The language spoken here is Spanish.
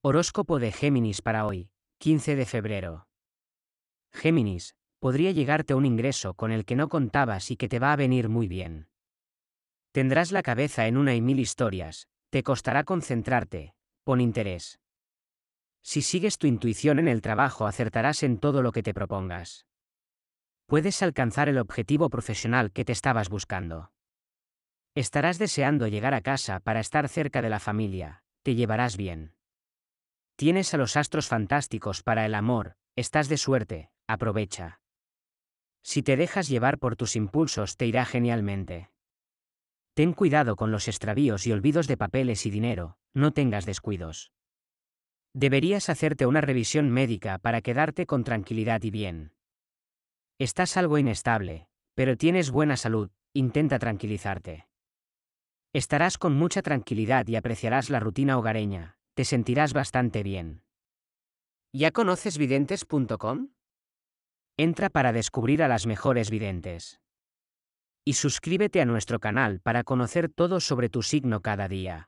Horóscopo de Géminis para hoy, 15 de febrero. Géminis, podría llegarte un ingreso con el que no contabas y que te va a venir muy bien. Tendrás la cabeza en una y mil historias, te costará concentrarte, pon interés. Si sigues tu intuición en el trabajo acertarás en todo lo que te propongas. Puedes alcanzar el objetivo profesional que te estabas buscando. Estarás deseando llegar a casa para estar cerca de la familia, te llevarás bien. Tienes a los astros fantásticos para el amor, estás de suerte, aprovecha. Si te dejas llevar por tus impulsos te irá genialmente. Ten cuidado con los extravíos y olvidos de papeles y dinero, no tengas descuidos. Deberías hacerte una revisión médica para quedarte con tranquilidad y bien. Estás algo inestable, pero tienes buena salud, intenta tranquilizarte. Estarás con mucha tranquilidad y apreciarás la rutina hogareña, te sentirás bastante bien. ¿Ya conoces videntes.com? Entra para descubrir a las mejores videntes. Y suscríbete a nuestro canal para conocer todo sobre tu signo cada día.